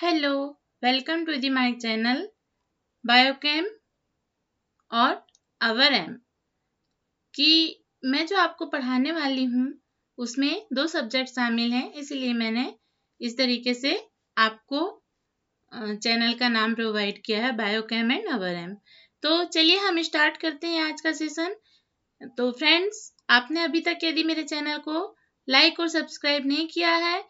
hello welcome to the my channel biochem और our M कि मैं जो आपको पढ़ाने वाली हूँ उसमें दो सब्जेक्ट शामिल हैं इसलिए मैंने इस तरीके से आपको चैनल का नाम प्रोवाइड किया है बायोकेम एंड अवर एम तो चलिए हम स्टार्ट करते हैं आज का सेशन तो फ्रेंड्स आपने अभी तक यदि मेरे चैनल को लाइक और सब्सक्राइब नहीं किया है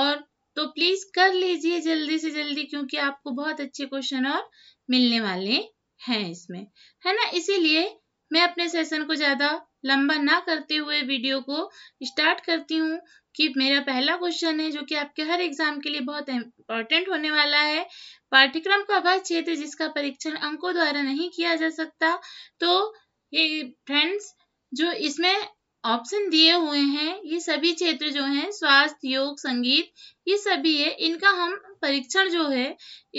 और तो प्लीज कर लीजिए जल्दी से जल्दी क्योंकि आपको बहुत अच्छे क्वेश्चन और मिलने वाले हैं इसमें है ना इसीलिए मैं अपने सेशन को ज्यादा लंबा ना करते हुए वीडियो को स्टार्ट करती हूँ कि मेरा पहला क्वेश्चन है जो कि आपके हर एग्जाम के लिए बहुत इम्पोर्टेंट होने वाला है पाठ्यक्रम का वह क्षेत्र जिसका परीक्षण अंकों द्वारा नहीं किया जा सकता तो ये फ्रेंड्स जो इसमें ऑप्शन दिए हुए हैं ये सभी क्षेत्र जो हैं स्वास्थ्य योग संगीत ये सभी है इनका हम परीक्षण जो है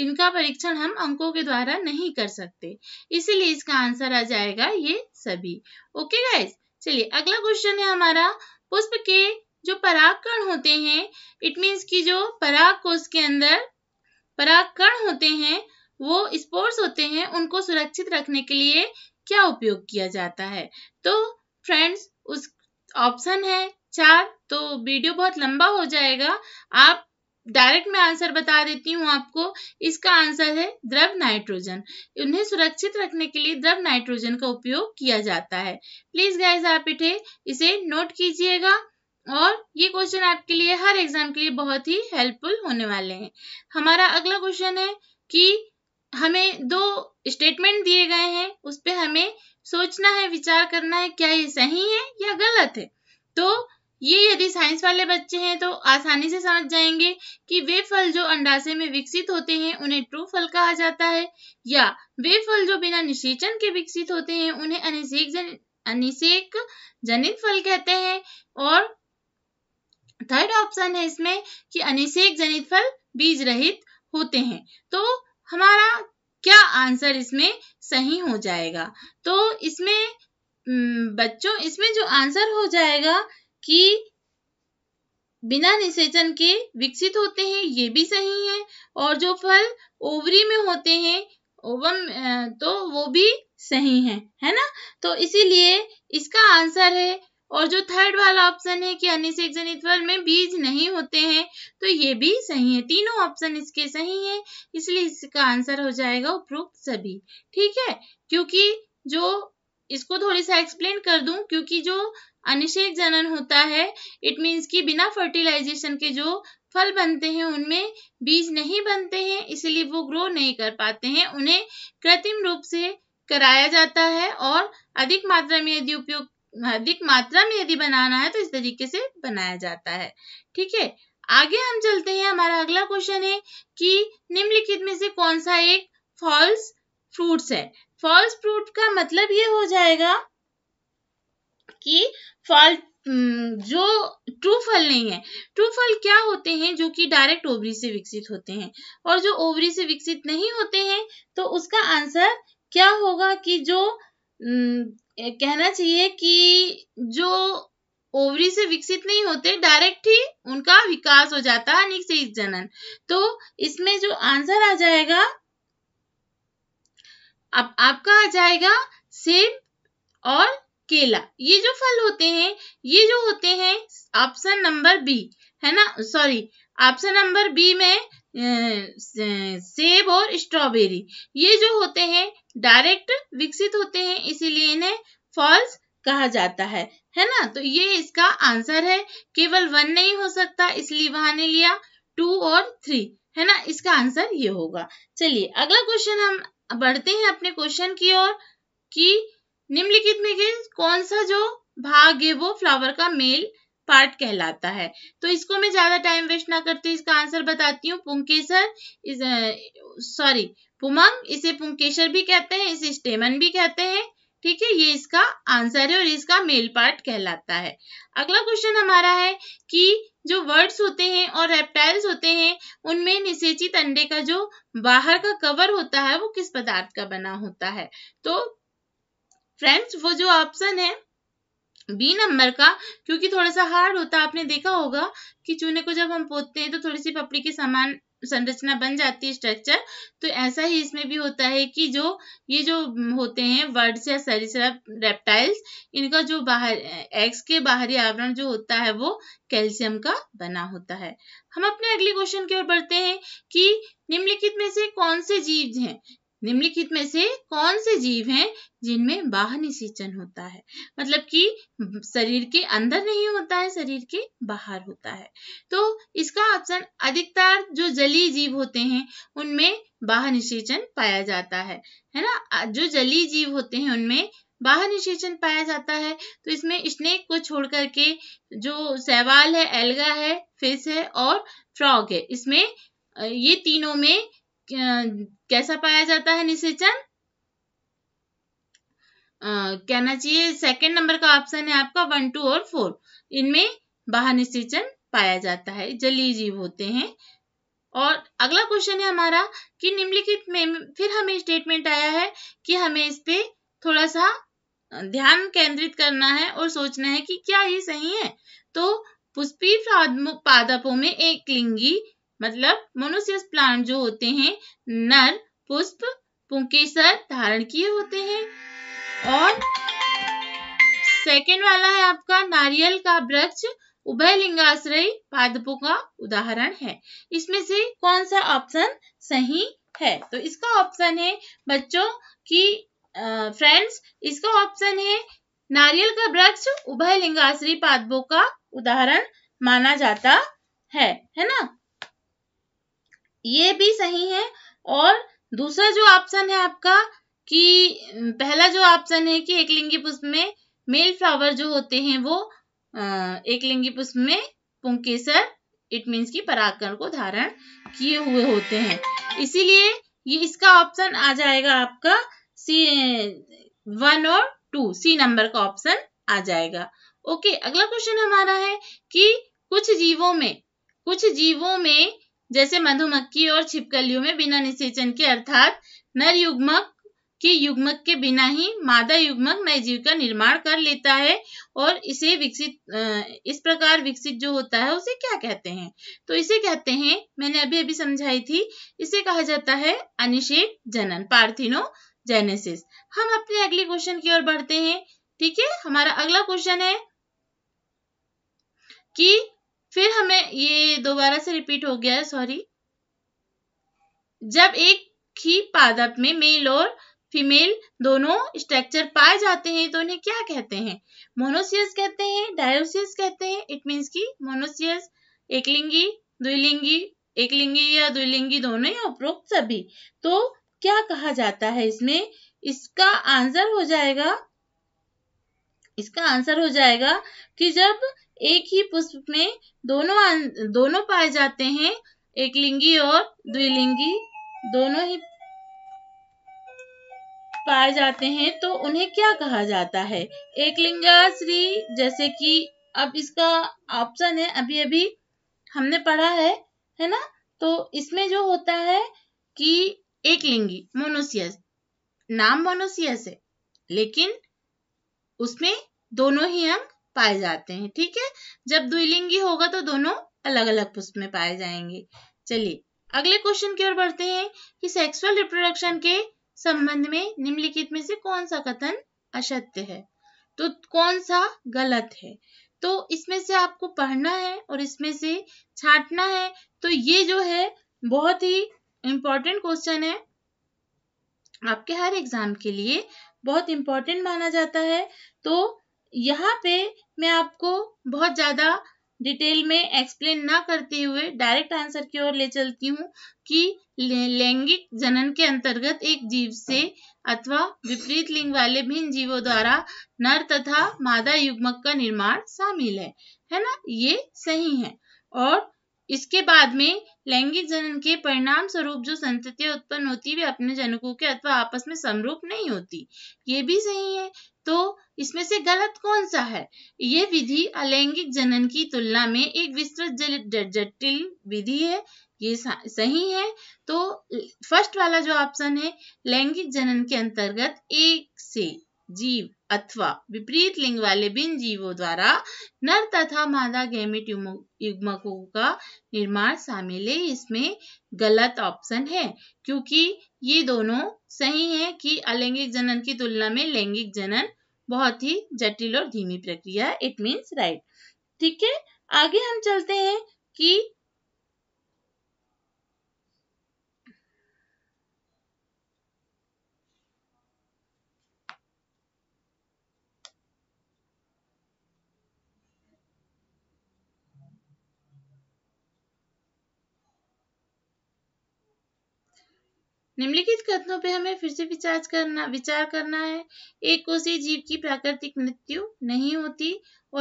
इनका परीक्षण हम अंकों के द्वारा नहीं कर सकते इसीलिए इसका आंसर आ जाएगा ये सभी ओके गाइस चलिए अगला क्वेश्चन है हमारा पुष्प के जो परागकण होते हैं इट मीन्स की जो पराग कोष के अंदर परागकण होते हैं वो स्पोर्ट्स होते हैं उनको सुरक्षित रखने के लिए क्या उपयोग किया जाता है तो फ्रेंड्स उस ऑप्शन है चार तो वीडियो बहुत लंबा हो जाएगा आप डायरेक्ट मैं आंसर बता देती हूँ आपको इसका आंसर है द्रव नाइट्रोजन उन्हें सुरक्षित रखने के लिए द्रव नाइट्रोजन का उपयोग किया जाता है प्लीज गाइज आप इठे इसे नोट कीजिएगा और ये क्वेश्चन आपके लिए हर एग्जाम के लिए बहुत ही हेल्पफुल होने वाले हैं हमारा अगला क्वेश्चन है कि हमें दो स्टेटमेंट दिए गए हैं उस पर हमें सोचना है विचार करना है क्या ये सही है या गलत है तो ये यदि साइंस वाले बच्चे हैं तो आसानी से समझ जाएंगे कि वे फल जो अंडाशय में विकसित होते हैं उन्हें ट्रू फल कहा जाता है या वे फल जो बिना निषेचन के विकसित होते हैं उन्हें अनिषेक जन, अनिषेक जनित फल कहते हैं और थर्ड ऑप्शन है इसमें कि अनिषेक जनित फल बीज रहित होते हैं तो हमारा क्या आंसर इसमें सही हो जाएगा तो इसमें बच्चों इसमें जो आंसर हो जाएगा कि बिना निषेचन के विकसित होते हैं ये भी सही है और जो फल ओवरी में होते हैं ओवन तो वो भी सही है है ना तो इसीलिए इसका आंसर है और जो थर्ड वाला ऑप्शन है कि अनिषेक जनित फल में बीज नहीं होते हैं तो ये भी सही है तीनों ऑप्शन इसके सही हैं इसलिए इसका आंसर हो जाएगा उपरोक्त सभी ठीक है क्योंकि जो इसको थोड़ी सा एक्सप्लेन कर दूं क्योंकि जो अनिषेक जनन होता है इट मीन्स कि बिना फर्टिलाइजेशन के जो फल बनते हैं उनमें बीज नहीं बनते हैं इसलिए वो ग्रो नहीं कर पाते हैं उन्हें कृत्रिम रूप से कराया जाता है और अधिक मात्रा में यदि उपयोग अधिक मात्रा में यदि बनाना है तो इस तरीके से बनाया जाता है ठीक है आगे हम चलते हैं हमारा अगला क्वेश्चन है कि निम्नलिखित में से कौन सा एक फॉल्स फ्रूट्स है फॉल्स फ्रूट का मतलब ये हो जाएगा कि फॉल जो ट्रू फल नहीं है ट्रू फल क्या होते हैं जो कि डायरेक्ट ओवरी से विकसित होते हैं और जो ओवरी से विकसित नहीं होते हैं तो उसका आंसर क्या होगा कि जो कहना चाहिए कि जो ओवरी से विकसित नहीं होते डायरेक्ट ही उनका विकास हो जाता है निषेक जनन तो इसमें जो आंसर आ जाएगा अब आपका आ जाएगा सेब और केला ये जो फल होते हैं ये जो होते हैं ऑप्शन नंबर बी है ना सॉरी ऑप्शन नंबर बी में सेब और स्ट्रॉबेरी ये जो होते हैं डायरेक्ट विकसित होते हैं इसीलिए इन्हें फॉल्स कहा जाता है है ना तो ये इसका आंसर है केवल वन नहीं हो सकता इसलिए वहां ने लिया टू और थ्री है ना इसका आंसर ये होगा चलिए अगला क्वेश्चन हम बढ़ते हैं अपने क्वेश्चन की ओर कि निम्नलिखित में कौन सा जो भाग है वो फ्लावर का मेल पार्ट कहलाता है तो इसको मैं ज्यादा टाइम वेस्ट ना करते इसका आंसर बताती हूँ पुंकेसर सॉरी पुमंग इसे पुंकेसर भी कहते हैं इसे स्टेमन भी कहते हैं ठीक है ये इसका आंसर है और इसका मेल पार्ट कहलाता है अगला क्वेश्चन हमारा है कि जो वर्ड्स होते हैं और रेप्टाइल्स होते हैं उनमें निषेचित अंडे का जो बाहर का कवर होता है वो किस पदार्थ का बना होता है तो फ्रेंड्स वो जो ऑप्शन है बी नंबर का क्योंकि थोड़ा सा हार्ड होता है आपने देखा होगा कि चूने को जब हम पोतते हैं तो थोड़ी सी पपड़ी के समान संरचना बन जाती है स्ट्रक्चर तो ऐसा ही इसमें भी होता है कि जो ये जो होते हैं वर्ड्स या सरिसप रेप्टाइल्स इनका जो बाहर एग्स के बाहरी आवरण जो होता है वो कैल्शियम का बना होता है हम अपने अगले क्वेश्चन की ओर बढ़ते हैं कि निम्नलिखित में से कौन से जीव हैं निम्नलिखित में से कौन से जीव हैं जिनमें बाह्य निषेचन होता है मतलब कि शरीर के अंदर नहीं होता है शरीर के बाहर होता है तो इसका ऑप्शन अधिकतर जो जलीय जीव होते हैं उनमें बाह्य निषेचन पाया जाता है है ना जो जलीय जीव होते हैं उनमें बाहर निषेचन पाया जाता है तो इसमें स्नेक को छोड़ करके जो सवाल है एल्गा है फिश है और फ्रॉग है इसमें ये तीनों में कैसा पाया जाता है निषेचन कहना चाहिए सेकंड नंबर का ऑप्शन है आपका वन टू और फोर इनमें बाहर निषेचन पाया जाता है जलीय जीव होते हैं और अगला क्वेश्चन है हमारा कि निम्नलिखित में फिर हमें स्टेटमेंट आया है कि हमें इस पे थोड़ा सा ध्यान केंद्रित करना है और सोचना है कि क्या ये सही है तो पुष्पी पादपों में एक लिंगी मतलब मनुष्य प्लांट जो होते हैं नर पुष्प पुंकेसर धारण किए होते हैं और सेकेंड वाला है आपका नारियल का वृक्ष उभय लिंगाश्रय पादपों का उदाहरण है इसमें से कौन सा ऑप्शन सही है तो इसका ऑप्शन है बच्चों की फ्रेंड्स इसका ऑप्शन है नारियल का वृक्ष उभय लिंगाश्रय पादपों का उदाहरण माना जाता है है ना ये भी सही है और दूसरा जो ऑप्शन है आपका कि पहला जो ऑप्शन है कि एकलिंगी पुष्प में मेल फ्लावर जो होते हैं वो एकलिंगी पुष्प में पुंकेसर इट मींस की परागकण को धारण किए हुए होते हैं इसीलिए ये इसका ऑप्शन आ जाएगा आपका सी वन और टू सी नंबर का ऑप्शन आ जाएगा ओके अगला क्वेश्चन हमारा है कि कुछ जीवों में कुछ जीवों में जैसे मधुमक्खी और छिपकलियों में बिना निषेचन के अर्थात नर युग्मक की युग्मक के बिना ही मादा युग्मक नए जीव का निर्माण कर लेता है और इसे विकसित इस प्रकार विकसित जो होता है उसे क्या कहते हैं तो इसे कहते हैं मैंने अभी अभी समझाई थी इसे कहा जाता है अनिषेक जनन पार्थिनो जेनेसिस हम अपने अगले क्वेश्चन की ओर बढ़ते हैं ठीक है हमारा अगला क्वेश्चन है कि फिर हमें ये दोबारा से रिपीट हो गया है सॉरी जब एक ही पादप में मेल और फीमेल दोनों स्ट्रक्चर पाए जाते हैं तो उन्हें क्या कहते हैं मोनोसियस कहते हैं डायोसियस कहते हैं इट मीन्स की मोनोसियस एकलिंगी द्विलिंगी एकलिंगी या द्विलिंगी दोनों या उपरोक्त सभी तो क्या कहा जाता है इसमें इसका आंसर हो जाएगा इसका आंसर हो जाएगा कि जब एक ही पुष्प में दोनों दोनों पाए जाते हैं एक लिंगी और द्विलिंगी दोनों ही पाए जाते हैं तो उन्हें क्या कहा जाता है एक लिंगाश्री जैसे कि अब इसका ऑप्शन है अभी अभी हमने पढ़ा है है ना तो इसमें जो होता है कि एक लिंगी मोनोसियस नाम मोनोसियस है लेकिन उसमें दोनों ही अंग पाए जाते हैं ठीक है जब द्विलिंगी होगा तो दोनों अलग अलग पुष्प में पाए जाएंगे चलिए अगले क्वेश्चन की ओर बढ़ते हैं कि सेक्सुअल रिप्रोडक्शन के संबंध में निम्नलिखित में से कौन सा कथन असत्य है तो कौन सा गलत है तो इसमें से आपको पढ़ना है और इसमें से छाटना है तो ये जो है बहुत ही इंपॉर्टेंट क्वेश्चन है आपके हर एग्जाम के लिए बहुत इम्पोर्टेंट माना जाता है तो यहाँ पे मैं आपको बहुत ज़्यादा डिटेल में एक्सप्लेन ना करते हुए डायरेक्ट आंसर की ओर ले चलती हूँ कि लैंगिक जनन के अंतर्गत एक जीव से अथवा विपरीत लिंग वाले भिन्न जीवों द्वारा नर तथा मादा युग्मक का निर्माण शामिल है है ना ये सही है और इसके बाद में लैंगिक जनन के परिणाम स्वरूप जो संततियां उत्पन्न होती वे अपने जनकों के अथवा आपस में समरूप नहीं होती ये भी सही है तो इसमें से गलत कौन सा है ये विधि अलैंगिक जनन की तुलना में एक विस्तृत जटिल विधि है ये सही है तो फर्स्ट वाला जो ऑप्शन है लैंगिक जनन के अंतर्गत एक से जीव अथवा विपरीत लिंग वाले बिन जीवों द्वारा नर तथा मादा गैमेट युग्मकों का निर्माण शामिल है इसमें गलत ऑप्शन है क्योंकि ये दोनों सही हैं कि अलैंगिक जनन की तुलना में लैंगिक जनन बहुत ही जटिल और धीमी प्रक्रिया इट मीन्स राइट ठीक है आगे हम चलते हैं कि निम्नलिखित कथनों पर हमें फिर से विचार करना विचार करना है एक कोषीय जीव की प्राकृतिक मृत्यु नहीं होती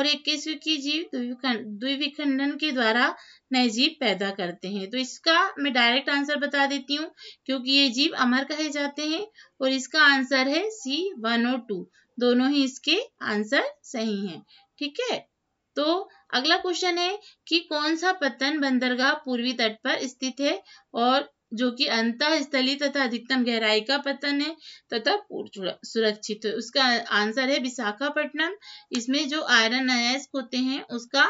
और एक की जीव द्विविखंडन के द्वारा नए जीव पैदा करते हैं तो इसका मैं डायरेक्ट आंसर बता देती हूँ क्योंकि ये जीव अमर कहे जाते हैं और इसका आंसर है सी वन और टू दोनों ही इसके आंसर सही हैं ठीक है तो अगला क्वेश्चन है कि कौन सा पतन बंदरगाह पूर्वी तट पर स्थित है और जो कि अंत स्थली तथा अधिकतम गहराई का पतन है तथा सुरक्षित है उसका आंसर है विशाखापट्टनम इसमें जो आयरन अयस्क होते हैं उसका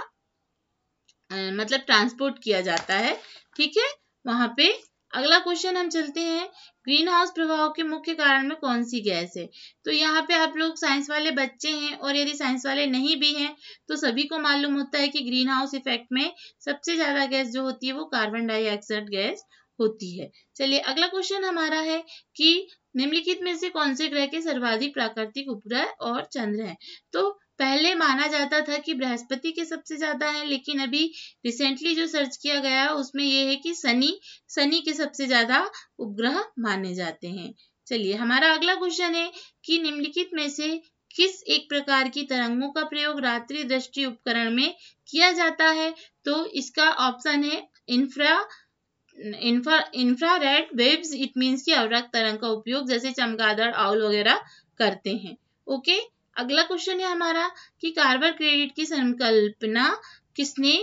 मतलब ट्रांसपोर्ट किया जाता है ठीक है वहां पे अगला क्वेश्चन हम चलते हैं ग्रीन हाउस प्रभाव के मुख्य कारण में कौन सी गैस है तो यहाँ पे आप लोग साइंस वाले बच्चे हैं और यदि साइंस वाले नहीं भी हैं तो सभी को मालूम होता है कि ग्रीन हाउस इफेक्ट में सबसे ज्यादा गैस जो होती है वो कार्बन डाइऑक्साइड गैस होती है चलिए अगला क्वेश्चन हमारा है कि निम्नलिखित में से कौन से ग्रह के सर्वाधिक प्राकृतिक उपग्रह और चंद्र हैं तो पहले माना जाता था कि बृहस्पति के सबसे ज्यादा है लेकिन अभी रिसेंटली जो सर्च किया गया उसमें यह है कि शनि शनि के सबसे ज्यादा उपग्रह माने जाते हैं चलिए हमारा अगला क्वेश्चन है कि निम्नलिखित में से किस एक प्रकार की तरंगों का प्रयोग रात्रि दृष्टि उपकरण में किया जाता है तो इसका ऑप्शन है infra infra red waves it means की अवरक तरंग का उपयोग जैसे चमगादड़ आउल वगैरह करते हैं ओके अगला क्वेश्चन है हमारा कि कार्बन क्रेडिट की संकल्पना किसने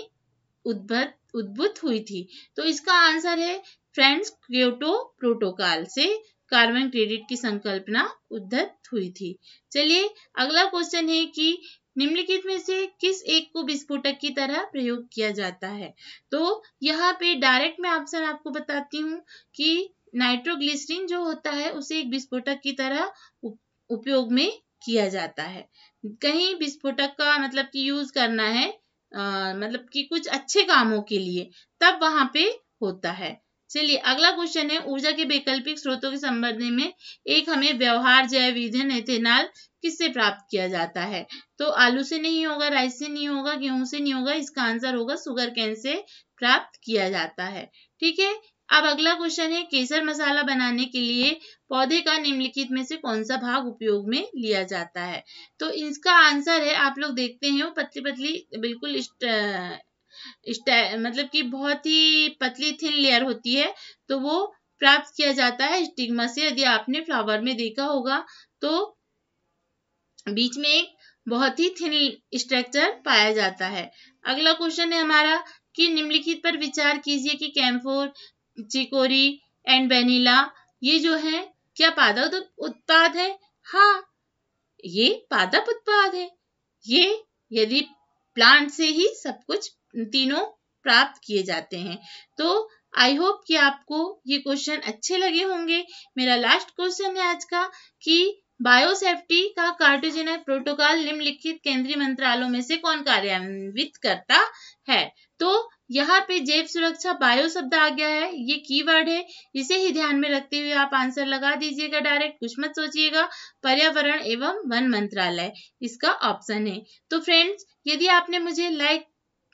उद्भत उद्भुत हुई थी तो इसका आंसर है फ्रेंड्स क्योटो प्रोटोकॉल से कार्बन क्रेडिट की संकल्पना उद्धत हुई थी चलिए अगला क्वेश्चन है कि निम्नलिखित में से किस एक को विस्फोटक की तरह प्रयोग किया जाता है तो यहाँ पे डायरेक्ट मैं ऑप्शन आपको बताती हूँ कि नाइट्रोग्लिसरीन जो होता है उसे एक विस्फोटक की तरह उपयोग में किया जाता है कहीं विस्फोटक का मतलब कि यूज करना है आ, मतलब कि कुछ अच्छे कामों के लिए तब वहां पे होता है चलिए अगला क्वेश्चन है ऊर्जा के वैकल्पिक स्रोतों के संबंध में एक हमें व्यवहार जैव ईंधन एथेनॉल किससे प्राप्त किया जाता है तो आलू से नहीं होगा राइस से नहीं होगा गेहूं से नहीं होगा इसका आंसर होगा सुगर कैन से प्राप्त किया जाता है ठीक है अब अगला क्वेश्चन है केसर मसाला बनाने के लिए पौधे का निम्नलिखित में से कौन सा भाग उपयोग में लिया जाता है तो इसका आंसर है आप लोग देखते हैं वो पतली पतली बिल्कुल मतलब कि बहुत ही पतली थिन लेयर होती है तो वो प्राप्त किया जाता है स्टिग्मा से यदि आपने फ्लावर में देखा होगा तो बीच में एक बहुत ही थिन स्ट्रक्चर पाया जाता है अगला क्वेश्चन है हमारा कि निम्नलिखित पर विचार कीजिए कि कैम्फोर चिकोरी एंड वेनिला ये जो है क्या पादप उत्पाद है हाँ ये पादप उत्पाद है ये यदि प्लांट से ही सब कुछ तीनों प्राप्त किए जाते हैं तो आई होप कि आपको ये क्वेश्चन अच्छे लगे होंगे मेरा लास्ट क्वेश्चन है आज का कि बायोसेफ्टी का कार्टोजेनिक प्रोटोकॉल निम्नलिखित केंद्रीय मंत्रालयों में से कौन कार्यान्वित करता है तो यहाँ पे जैव सुरक्षा बायो शब्द आ गया है ये कीवर्ड है इसे ही ध्यान में रखते हुए आप आंसर लगा दीजिएगा डायरेक्ट कुछ मत सोचिएगा पर्यावरण एवं वन मंत्रालय इसका ऑप्शन है तो फ्रेंड्स यदि आपने मुझे लाइक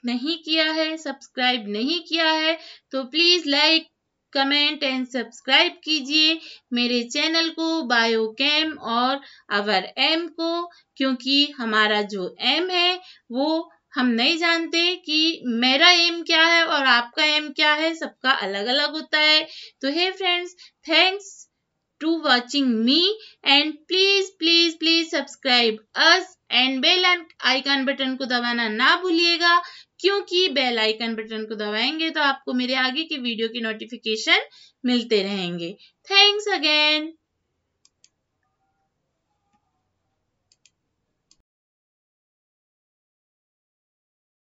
नहीं किया है सब्सक्राइब नहीं किया है तो please like comment and subscribe कीजिए मेरे चैनल को बायो कैम और अवर एम को क्योंकि हमारा जो एम है वो हम नहीं जानते कि मेरा एम क्या है और आपका एम क्या है सबका अलग अलग होता है तो hey friends thanks to watching me and please please please subscribe us and bell icon button को दबाना ना भूलिएगा क्योंकि बेल आइकन बटन को दबाएंगे तो आपको मेरे आगे की वीडियो की नोटिफिकेशन मिलते रहेंगे थैंक्स अगेन